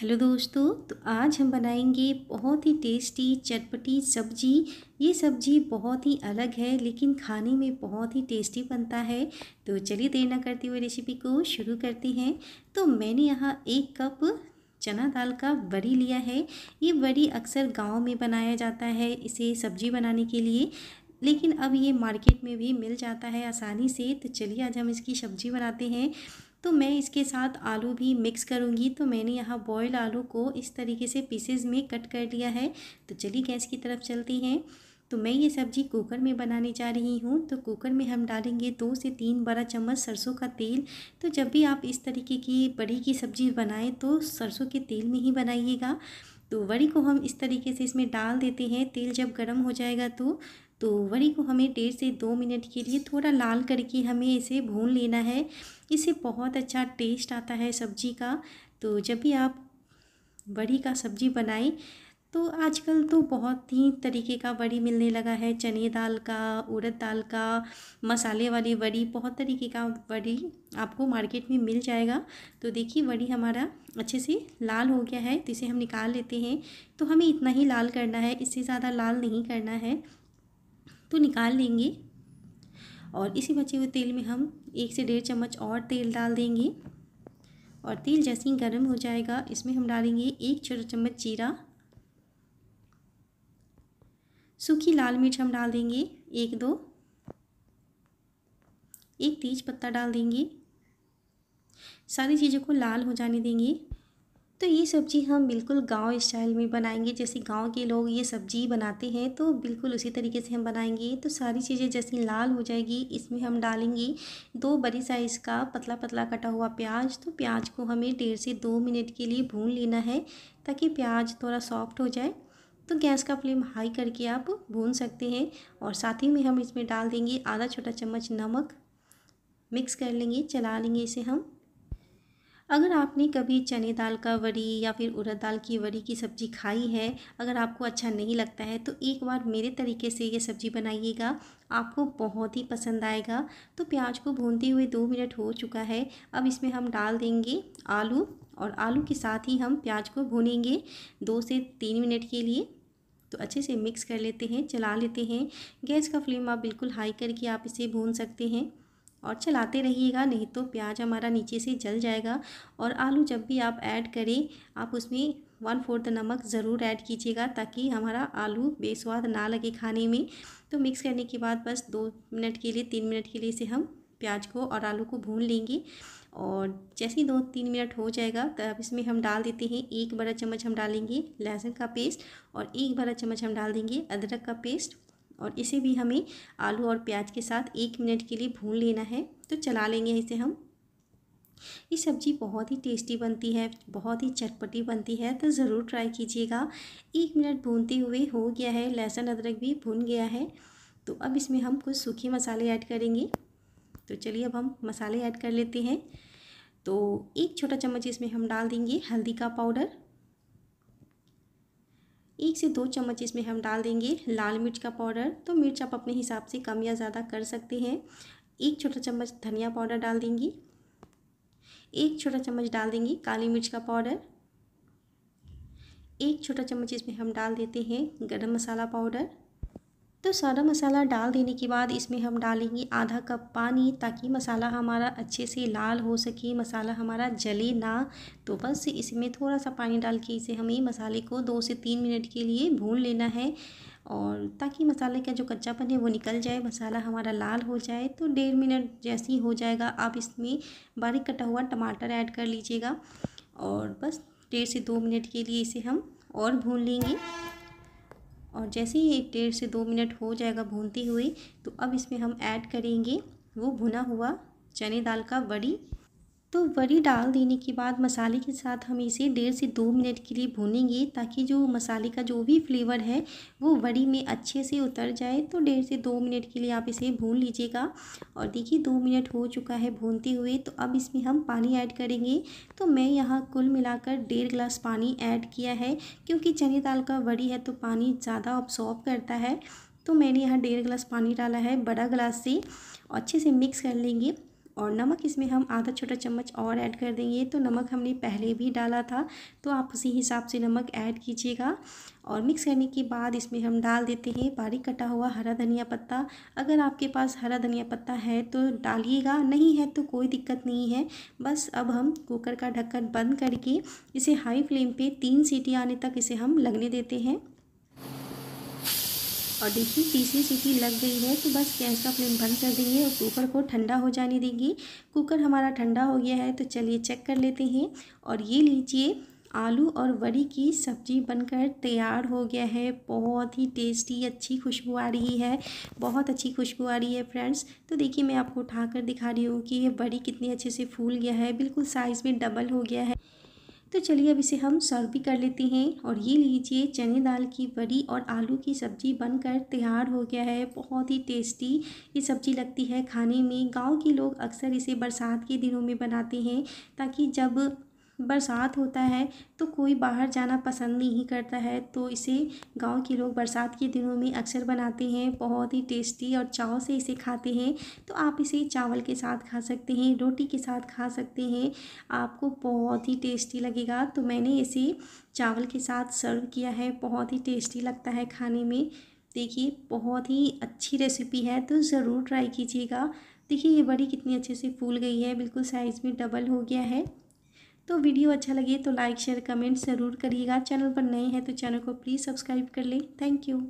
hello दोस्तों तो आज हम बनाएंगे बहुत ही टेस्टी चटपटी सब्जी ये सब्जी बहुत ही अलग है लेकिन खाने में बहुत ही टेस्टी बनता है तो चलिए देर ना करते हुए रेसिपी को शुरू करते हैं तो मैंने यहाँ एक कप चना दाल का बड़ी लिया है ये बड़ी अक्सर गांव में बनाया जाता है इसे सब्जी बनाने के लिए लेकिन अब ये मार्केट में भी मिल जाता है आसानी से तो चलिए आज हम इसकी सब्जी बनाते हैं तो मैं इसके साथ आलू भी मिक्स करूँगी तो मैंने यहाँ बॉयल आलू को इस तरीके से पीसेज में कट कर लिया है तो चलिए गैस की तरफ चलती हैं तो मैं ये सब्ज़ी कुकर में बनाने जा रही हूँ तो कुकर में हम डालेंगे दो से तीन बड़ा चम्मच सरसों का तेल तो जब भी आप इस तरीके की बड़ी की सब्ज़ी बनाएं तो सरसों के तेल में ही बनाइएगा तो वरी को हम इस तरीके से इसमें डाल देते हैं तेल जब गर्म हो जाएगा तो तो वरी को हमें डेढ़ से दो मिनट के लिए थोड़ा लाल करके हमें इसे भून लेना है इससे बहुत अच्छा टेस्ट आता है सब्जी का तो जब भी आप वरी का सब्जी बनाएं तो आजकल तो बहुत ही तरीके का वड़ी मिलने लगा है चने दाल का उड़द दाल का मसाले वाली वड़ी बहुत तरीके का वड़ी आपको मार्केट में मिल जाएगा तो देखिए वड़ी हमारा अच्छे से लाल हो गया है तो इसे हम निकाल लेते हैं तो हमें इतना ही लाल करना है इससे ज़्यादा लाल नहीं करना है तो निकाल लेंगे और इसी बचे हुए तेल में हम एक से डेढ़ चम्मच और तेल डाल देंगे और तेल जैसे ही गर्म हो जाएगा इसमें हम डालेंगे एक छोटा चम्मच जीरा सूखी लाल मिर्च हम डाल देंगे एक दो एक तेज पत्ता डाल देंगे सारी चीज़ों को लाल हो जाने देंगे तो ये सब्ज़ी हम बिल्कुल गांव स्टाइल में बनाएंगे जैसे गांव के लोग ये सब्ज़ी बनाते हैं तो बिल्कुल उसी तरीके से हम बनाएंगे तो सारी चीज़ें जैसे लाल हो जाएगी इसमें हम डालेंगे दो बड़ी साइज़ का पतला पतला कटा हुआ प्याज तो प्याज को हमें डेढ़ से दो मिनट के लिए भून लेना है ताकि प्याज थोड़ा सॉफ्ट हो जाए तो गैस का फ्लेम हाई करके आप भून सकते हैं और साथ ही में हम इसमें डाल देंगे आधा छोटा चम्मच नमक मिक्स कर लेंगे चला लेंगे इसे हम अगर आपने कभी चने दाल का वड़ी या फिर उड़द दाल की वड़ी की सब्ज़ी खाई है अगर आपको अच्छा नहीं लगता है तो एक बार मेरे तरीके से ये सब्ज़ी बनाइएगा आपको बहुत ही पसंद आएगा तो प्याज को भूनते हुए दो मिनट हो चुका है अब इसमें हम डाल देंगे आलू और आलू के साथ ही हम प्याज को भूनेंगे दो से तीन मिनट के लिए तो अच्छे से मिक्स कर लेते हैं चला लेते हैं गैस का फ्लेम आप बिल्कुल हाई करके आप इसे भून सकते हैं और चलाते रहिएगा नहीं तो प्याज हमारा नीचे से जल जाएगा और आलू जब भी आप ऐड करें आप उसमें वन फोर्थ नमक ज़रूर ऐड कीजिएगा ताकि हमारा आलू बेस्वाद ना लगे खाने में तो मिक्स करने के बाद बस दो मिनट के लिए तीन मिनट के लिए इसे हम प्याज को और आलू को भून लेंगे और जैसे ही दो तीन मिनट हो जाएगा तब इसमें हम डाल देते हैं एक बड़ा चम्मच हम डालेंगे लहसुन का पेस्ट और एक बड़ा चम्मच हम डाल देंगे अदरक का पेस्ट और इसे भी हमें आलू और प्याज के साथ एक मिनट के लिए भून लेना है तो चला लेंगे इसे हम ये सब्ज़ी बहुत ही टेस्टी बनती है बहुत ही चटपटी बनती है तो ज़रूर ट्राई कीजिएगा एक मिनट भूनते हुए हो गया है लहसुन अदरक भी भून गया है तो अब इसमें हम कुछ सूखे मसाले ऐड करेंगे तो चलिए अब हम मसाले ऐड कर लेते हैं तो एक छोटा चम्मच इसमें हम डाल देंगे हल्दी का पाउडर एक से दो चम्मच इसमें हम डाल देंगे लाल मिर्च का पाउडर तो मिर्च आप अपने हिसाब से कम या ज़्यादा कर सकते हैं एक छोटा चम्मच धनिया पाउडर डाल देंगी एक छोटा चम्मच डाल देंगी काली मिर्च का पाउडर एक छोटा चम्मच इसमें हम डाल देते हैं गरम मसाला पाउडर तो सारा मसाला डाल देने के बाद इसमें हम डालेंगे आधा कप पानी ताकि मसाला हमारा अच्छे से लाल हो सके मसाला हमारा जले ना तो बस इसमें थोड़ा सा पानी डाल के इसे हमें मसाले को दो से तीन मिनट के लिए भून लेना है और ताकि मसाले का जो कच्चापन है वो निकल जाए मसाला हमारा लाल हो जाए तो डेढ़ मिनट जैसे ही हो जाएगा आप इसमें बारीक कटा हुआ टमाटर ऐड कर लीजिएगा और बस डेढ़ से दो मिनट के लिए इसे हम और भून लेंगे और जैसे ही एक डेढ़ से दो मिनट हो जाएगा भूनती हुई तो अब इसमें हम ऐड करेंगे वो भुना हुआ चने दाल का बड़ी तो वरी डाल देने के बाद मसाले के साथ हम इसे डेढ़ से दो मिनट के लिए भूनेंगे ताकि जो मसाले का जो भी फ्लेवर है वो वरी में अच्छे से उतर जाए तो डेढ़ से दो मिनट के लिए आप इसे भून लीजिएगा और देखिए दो मिनट हो चुका है भूनते हुए तो अब इसमें हम पानी ऐड करेंगे तो मैं यहाँ कुल मिलाकर डेढ़ गिलास पानी ऐड किया है क्योंकि चने दाल का वरी है तो पानी ज़्यादा ऑब्सॉर्ब करता है तो मैंने यहाँ डेढ़ गिलास पानी डाला है बड़ा गिलास से अच्छे से मिक्स कर लेंगे और नमक इसमें हम आधा छोटा चम्मच और ऐड कर देंगे तो नमक हमने पहले भी डाला था तो आप उसी हिसाब से नमक ऐड कीजिएगा और मिक्स करने के बाद इसमें हम डाल देते हैं बारीक कटा हुआ हरा धनिया पत्ता अगर आपके पास हरा धनिया पत्ता है तो डालिएगा नहीं है तो कोई दिक्कत नहीं है बस अब हम कुकर का ढक्कन बंद करके इसे हाई फ्लेम पर तीन सीटी आने तक इसे हम लगने देते हैं और देखिए तीसरी सीटी लग गई है तो बस गैस का फ्लेम बंद कर देंगे और कुकर को ठंडा हो जाने देंगे कुकर हमारा ठंडा हो गया है तो चलिए चेक कर लेते हैं और ये लीजिए आलू और वड़ी की सब्जी बनकर तैयार हो गया है बहुत ही टेस्टी अच्छी खुशबू आ रही है बहुत अच्छी खुशबू आ रही है फ्रेंड्स तो देखिए मैं आपको उठाकर दिखा रही हूँ कि ये वड़ी कितनी अच्छे से फूल गया है बिल्कुल साइज़ में डबल हो गया है तो चलिए अब इसे हम सर्व भी कर लेते हैं और ये लीजिए चने दाल की बड़ी और आलू की सब्ज़ी बनकर तैयार हो गया है बहुत ही टेस्टी ये सब्ज़ी लगती है खाने में गांव के लोग अक्सर इसे बरसात के दिनों में बनाते हैं ताकि जब बरसात होता है तो कोई बाहर जाना पसंद नहीं करता है तो इसे गांव के लोग बरसात के दिनों में अक्सर बनाते हैं बहुत ही टेस्टी और चाव से इसे खाते हैं तो आप इसे चावल के साथ खा सकते हैं रोटी के साथ खा सकते हैं आपको बहुत ही टेस्टी लगेगा तो मैंने इसे चावल के साथ सर्व किया है बहुत ही टेस्टी लगता है खाने में देखिए बहुत ही अच्छी रेसिपी है तो ज़रूर ट्राई कीजिएगा देखिए ये बड़ी कितनी अच्छे से फूल गई है बिल्कुल साइज़ में डबल हो गया है तो वीडियो अच्छा लगे तो लाइक शेयर कमेंट ज़रूर करिएगा चैनल पर नए हैं तो चैनल को प्लीज़ सब्सक्राइब कर लें थैंक यू